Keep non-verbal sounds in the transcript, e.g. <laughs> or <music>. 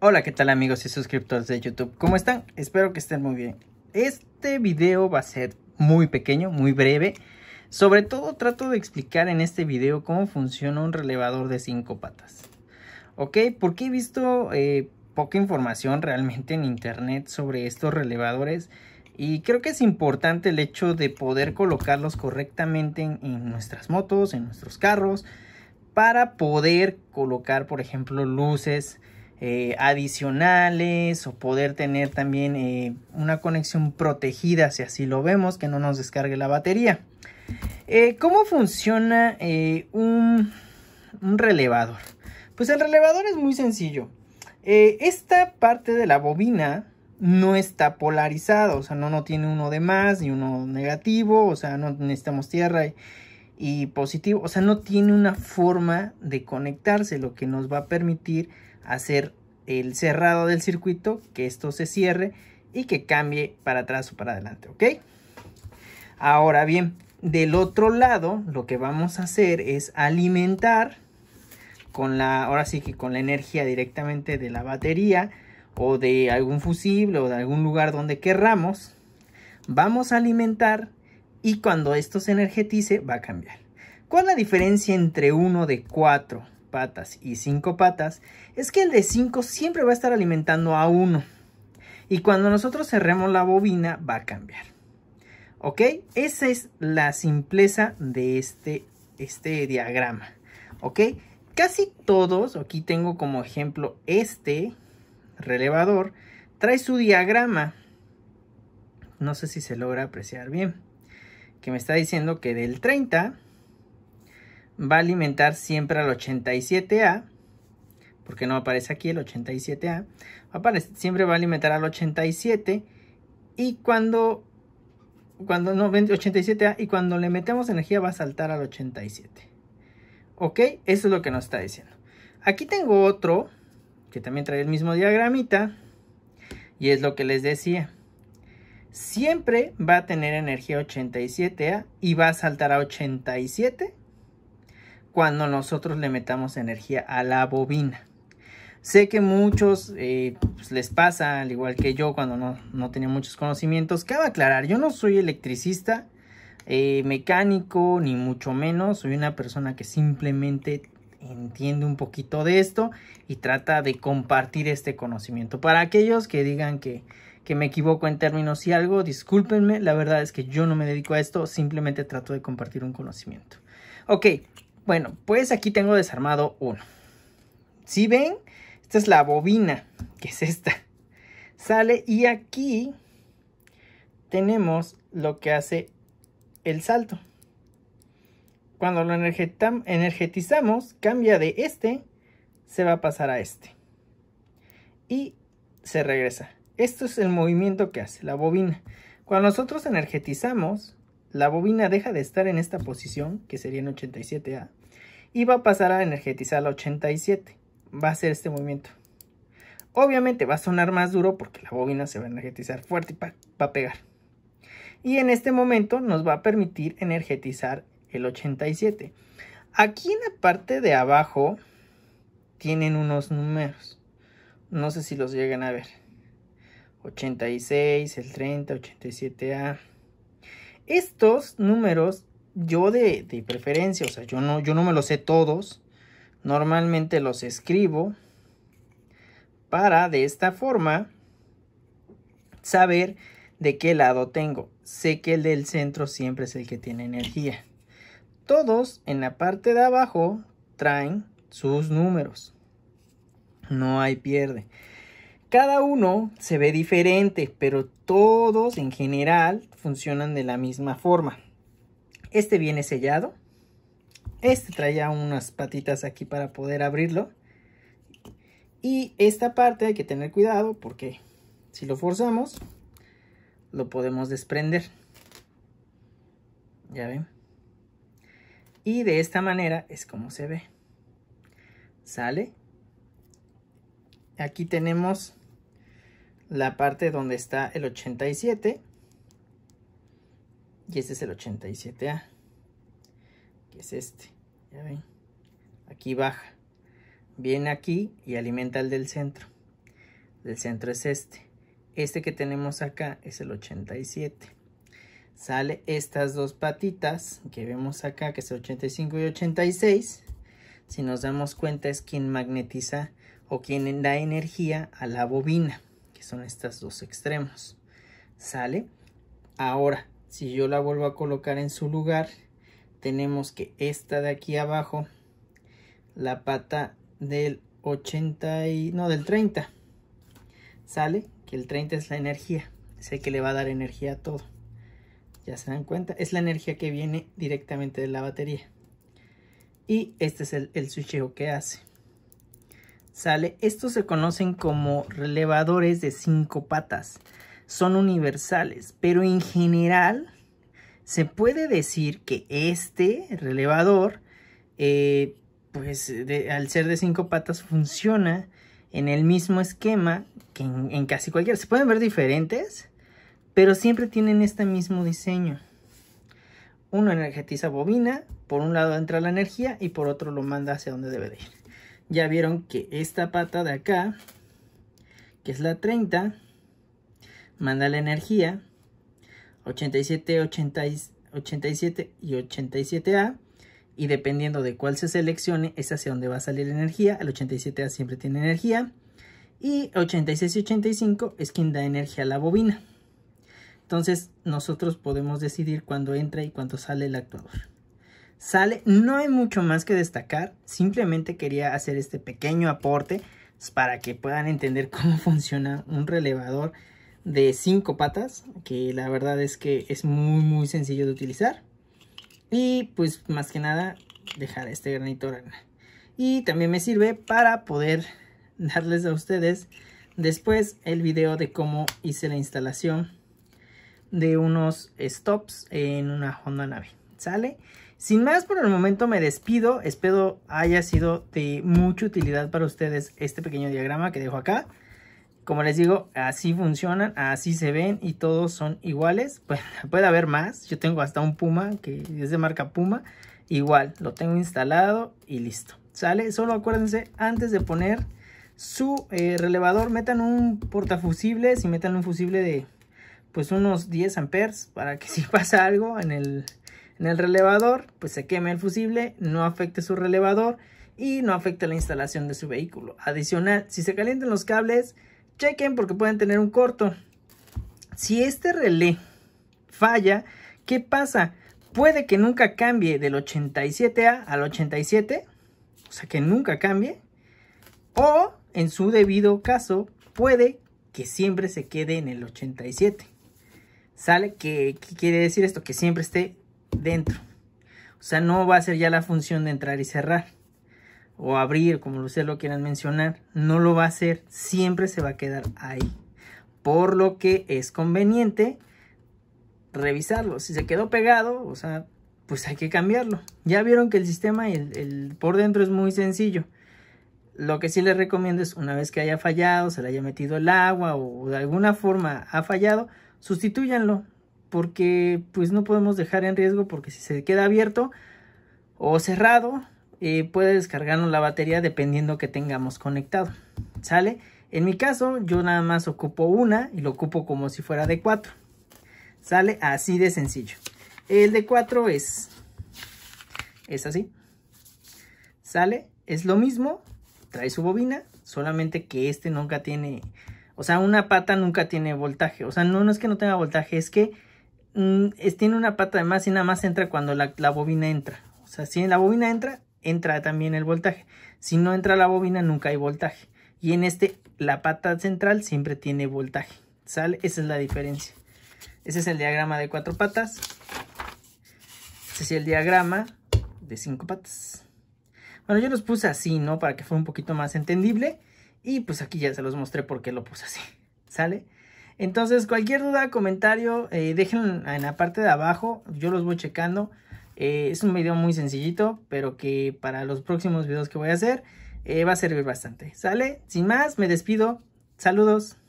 Hola, ¿qué tal amigos y suscriptores de YouTube? ¿Cómo están? Espero que estén muy bien. Este video va a ser muy pequeño, muy breve. Sobre todo trato de explicar en este video cómo funciona un relevador de cinco patas. ¿Ok? Porque he visto eh, poca información realmente en internet sobre estos relevadores. Y creo que es importante el hecho de poder colocarlos correctamente en nuestras motos, en nuestros carros. Para poder colocar, por ejemplo, luces eh, adicionales o poder tener también eh, una conexión protegida si así lo vemos que no nos descargue la batería eh, cómo funciona un, relevador pues el relevador es muy sencillo esta parte de la bobina no está polarizada o sea no, no tiene uno de más ni uno negativo o sea no necesitamos tierra y positivo o sea no tiene una forma de conectarse lo que nos va a permitir hacer el cerrado del circuito, que esto se cierre y que cambie para atrás o para adelante, ¿ok? Ahora bien, del otro lado lo que vamos a hacer es alimentar con la, ahora sí que con la energía directamente de la batería o de algún fusible o de algún lugar donde querramos, vamos a alimentar y cuando esto se energetice va a cambiar. ¿Cuál es la diferencia entre uno de 4 patas y cinco patas, es que el de cinco siempre va a estar alimentando a uno. Y cuando nosotros cerremos la bobina va a cambiar. ¿Ok? Esa es la simpleza de este, este diagrama. ¿Ok? Casi todos, aquí tengo como ejemplo este relevador, trae su diagrama. No sé si se logra apreciar bien. Que me está diciendo que del 30 va a alimentar siempre al 87A, porque no aparece aquí el 87A, siempre va a alimentar al 87 y cuando, cuando no, 87A y cuando le metemos energía va a saltar al 87. ¿Ok? Eso es lo que nos está diciendo. Aquí tengo otro que también trae el mismo diagramita y es lo que les decía. Siempre va a tener energía 87A y va a saltar a 87 cuando nosotros le metamos energía a la bobina. Sé que muchos eh, pues, les pasa, al igual que yo cuando no, no tenía muchos conocimientos. Cabe aclarar, yo no soy electricista, eh, mecánico, ni mucho menos. Soy una persona que simplemente entiende un poquito de esto y trata de compartir este conocimiento. Para aquellos que digan que, que me equivoco en términos y algo, discúlpenme, la verdad es que yo no me dedico a esto, simplemente trato de compartir un conocimiento. Ok, bueno, pues aquí tengo desarmado uno. Si ven, esta es la bobina, que es esta. Sale y aquí tenemos lo que hace el salto. Cuando lo energetizamos, cambia de este, se va a pasar a este. Y se regresa. Esto es el movimiento que hace la bobina. Cuando nosotros energetizamos, la bobina deja de estar en esta posición, que sería en 87A, y va a pasar a energetizar la 87. Va a ser este movimiento. Obviamente va a sonar más duro porque la bobina se va a energetizar fuerte y va a pegar. Y en este momento nos va a permitir energetizar el 87. Aquí en la parte de abajo tienen unos números. No sé si los llegan a ver. 86, el 30, 87A. Estos números yo de, preferencia, o sea, yo no, yo no me los sé todos. Normalmente los escribo para de esta forma saber de qué lado tengo. Sé que el del centro siempre es el que tiene energía. Todos en la parte de abajo traen sus números. No hay pierde. Cada uno se ve diferente, pero todos en general funcionan de la misma forma. Este viene sellado. Este traía unas patitas aquí para poder abrirlo. Y esta parte hay que tener cuidado porque si lo forzamos, lo podemos desprender. Ya ven. Y de esta manera es como se ve. Sale. Aquí tenemos la parte donde está el 87 y este es el 87A, que es este. ¿Ya ven? Aquí baja. Viene aquí y alimenta el del centro. Del centro es este. Este que tenemos acá es el 87. Sale estas dos patitas que vemos acá, que es el 85 y 86. Si nos damos cuenta es quien magnetiza o quien da energía a la bobina, que son estos dos extremos. ¿Sale? Ahora, si yo la vuelvo a colocar en su lugar tenemos que esta de aquí abajo la pata del 80 y no del 30 sale que el 30 es la energía sé que le va a dar energía a todo ya se dan cuenta es la energía que viene directamente de la batería y este es el, el switcheo que hace sale estos se conocen como relevadores de cinco patas son universales, pero en general se puede decir que este relevador, eh, pues al ser de cinco patas, funciona en el mismo esquema que en, casi cualquiera. Se pueden ver diferentes, pero siempre tienen este mismo diseño. Uno energetiza bobina, por un lado entra la energía y por otro lo manda hacia donde debe de ir. Ya vieron que esta pata de acá, que es la 30, manda la energía 87, 87 y 87A y dependiendo de cuál se seleccione es hacia dónde va a salir la energía. El 87A siempre tiene energía y 86 y 85 es quien da energía a la bobina. Entonces nosotros podemos decidir cuándo entra y cuándo sale el actuador. Sale, no hay mucho más que destacar, simplemente quería hacer este pequeño aporte para que puedan entender cómo <laughs> funciona un relevador de cinco patas, que la verdad es que es muy muy sencillo de utilizar. Y pues más que nada dejar este granito Y también me sirve para poder darles a ustedes después el video de cómo hice la instalación de unos stops en una Honda Nave. ¿Sale? Sin más por el momento me despido. Espero haya sido de mucha utilidad para ustedes este pequeño diagrama que dejo acá. Como les digo, así funcionan, así se ven y todos son iguales. <laughs> puede haber más. Yo tengo hasta un Puma que es de marca Puma. Igual, lo tengo instalado y listo. ¿Sale? Solo acuérdense, antes de poner su eh, relevador, metan un portafusible. y metan un fusible de pues unos 10 amperes para que <laughs> si pasa algo en el, en el relevador, pues se queme el fusible, no afecte su relevador y no afecte la instalación de su vehículo. Adicional, si se calientan los cables, chequen porque pueden tener un corto. Si este relé falla, ¿qué pasa? Puede que nunca cambie del 87A al 87, o sea que nunca cambie, o en su debido caso puede que siempre se quede en el 87. ¿Sale? ¿Qué, qué quiere decir esto? Que siempre esté dentro. O sea, no va a ser ya la función de entrar y cerrar o abrir, como ustedes lo quieran mencionar, no lo va a hacer, siempre se va a quedar ahí. Por lo que es conveniente revisarlo. Si se quedó pegado, o sea, pues hay que cambiarlo. Ya vieron que el sistema el, por dentro es muy sencillo. Lo que sí les recomiendo es una vez que haya fallado, se le haya metido el agua o, de alguna forma ha fallado, sustituyanlo porque pues no podemos dejar en riesgo porque si se queda abierto o cerrado, eh, puede descargarnos la batería dependiendo que tengamos conectado. ¿Sale? En mi caso, yo nada más ocupo una y lo ocupo como si fuera de 4. ¿Sale? Así de sencillo. El de 4 es... Es así. ¿Sale? Es lo mismo. Trae su bobina. Solamente que este nunca tiene... O sea, una pata nunca tiene voltaje. O sea, no, es que no tenga voltaje. Es que mm, es, tiene una pata de más y nada más entra cuando la, la bobina entra. O sea, si la bobina entra, entra también el voltaje. Si no entra la bobina, nunca hay voltaje. Y en este, la pata central siempre tiene voltaje. ¿Sale? Esa es la diferencia. Ese es el diagrama de cuatro patas. Este es el diagrama de cinco patas. Bueno, yo los puse así, ¿no? Para que fuera un poquito más entendible. Y pues aquí ya se los mostré porque lo puse así. ¿Sale? Entonces, cualquier duda, comentario, dejen eh, déjenlo en la parte de abajo. Yo los voy checando. Eh, es un video muy sencillito, pero que para los próximos videos que voy a hacer eh, va a servir bastante. ¿Sale? Sin más, me despido. Saludos.